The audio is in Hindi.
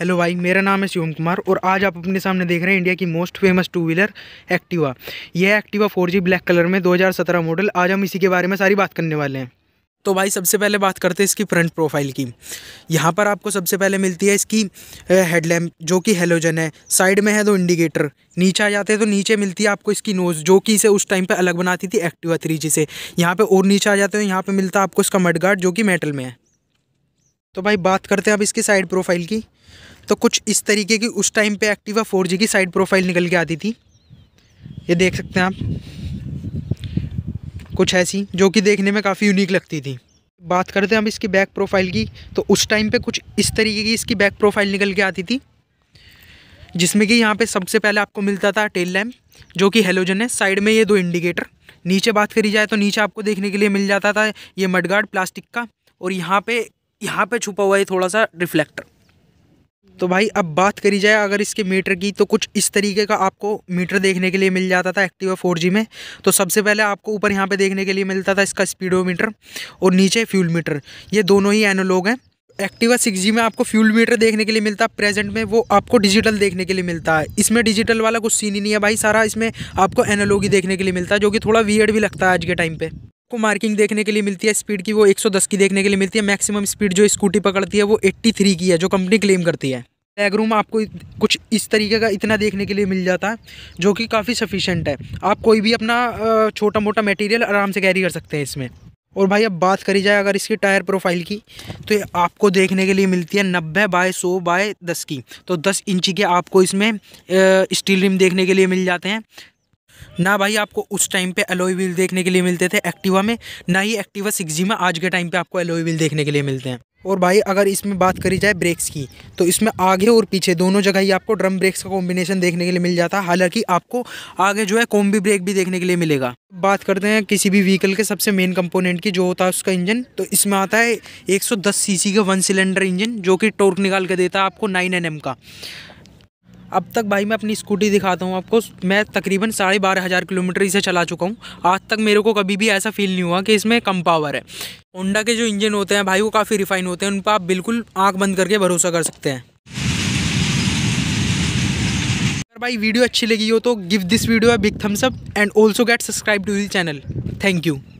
हेलो भाई मेरा नाम है शिवम कुमार और आज आप अपने सामने देख रहे हैं इंडिया की most famous two wheeler Activa यह Activa four G black colour में 2017 मॉडल आज हम इसी के बारे में सारी बात करने वाले हैं तो भाई सबसे पहले बात करते हैं इसकी फ्रंट प्रोफाइल की यहाँ पर आपको सबसे पहले मिलती है इसकी हेडलैम्प जो कि हेलोजन है साइड में है दो इंडिकेटर नीचे आ जाते हैं तो नीचे मिलती है आपको इसकी नोज़ जो कि इसे उस टाइम पर अलग बनाती थी एक्टिवा थ्री जी से यहाँ पर और नीचे आ जाते हो तो यहाँ पर मिलता है आपको इसका मडगार्ड जो कि मेटल में है तो भाई बात करते हैं अब इसकी साइड प्रोफाइल की तो कुछ इस तरीके की उस टाइम पे एक्टिवा फोर की साइड प्रोफाइल निकल के आती थी ये देख सकते हैं आप कुछ ऐसी जो कि देखने में काफ़ी यूनिक लगती थी बात करते हैं अब इसकी बैक प्रोफाइल की तो उस टाइम पे कुछ इस तरीके की इसकी बैक प्रोफाइल निकल के आती थी जिसमें कि यहाँ पे सबसे पहले आपको मिलता था टेल लैम्प जो कि हेलोजन है साइड में ये दो इंडिकेटर नीचे बात करी जाए तो नीचे आपको देखने के लिए मिल जाता था ये मडगार्ड प्लास्टिक का और यहाँ पे यहाँ पे छुपा हुआ है थोड़ा सा रिफ्लेक्टर तो भाई अब बात करी जाए अगर इसके मीटर की तो कुछ इस तरीके का आपको मीटर देखने के लिए मिल जाता था एक्टिवा फोर जी में तो सबसे पहले आपको ऊपर यहाँ पे देखने के लिए मिलता था इसका स्पीडोमीटर और नीचे फ्यूल मीटर ये दोनों ही एनोलॉग हैं एक्टिवा सिक्स जी में आपको फ्यूल मीटर देखने के लिए मिलता है प्रेजेंट में वो आपको डिजिटल देखने के लिए मिलता है इसमें डिजिटल वाला कुछ सीन ही नहीं है भाई सारा इसमें आपको एनोलॉग ही देखने के लिए मिलता है जो कि थोड़ा वियर्ड भी लगता है आज के टाइम पर आपको मार्किंग देखने के लिए मिलती है स्पीड की वो 110 की देखने के लिए मिलती है मैक्सिमम स्पीड जो स्कूटी पकड़ती है वो 83 की है जो कंपनी क्लेम करती है बैग रूम आपको कुछ इस तरीके का इतना देखने के लिए मिल जाता है जो कि काफ़ी सफिशेंट है आप कोई भी अपना छोटा मोटा मटेरियल आराम से कैरी कर सकते हैं इसमें और भाई अब बात करी जाए अगर इसकी टायर प्रोफाइल की तो आपको देखने के लिए मिलती है नब्बे बाय सौ बाय दस की तो दस इंची के आपको इसमें स्टील रिम देखने के लिए मिल जाते हैं ना भाई आपको उस टाइम पे एलोई व्हील देखने के लिए मिलते थे एक्टिवा में ना ही एक्टिवा सिक्स में आज के टाइम पे आपको एलोई व्हील देखने के लिए मिलते हैं और भाई अगर इसमें बात करी जाए ब्रेक्स की तो इसमें आगे और पीछे दोनों जगह ही आपको ड्रम ब्रेक्स का कॉम्बिनेशन देखने के लिए मिल जाता है हालांकि आपको आगे जो है कॉम्बी ब्रेक भी देखने के लिए मिलेगा बात करते हैं किसी भी व्हीकल के सबसे मेन कंपोनेंट की जो होता है उसका इंजन तो इसमें आता है एक सीसी का वन सिलेंडर इंजन जो कि टोर्क निकाल के देता है आपको नाइन एन का अब तक भाई मैं अपनी स्कूटी दिखाता हूँ आपको मैं तकरीबन साढ़े बारह हज़ार किलोमीटर इसे चला चुका हूँ आज तक मेरे को कभी भी ऐसा फील नहीं हुआ कि इसमें कम पावर है होंडा के जो इंजन होते हैं भाई वो काफ़ी रिफाइन होते हैं उन पर आप बिल्कुल आँख बंद करके भरोसा कर सकते हैं अगर भाई वीडियो अच्छी लगी हो तो give this video a big thumbs up and also get subscribe to this channel thank you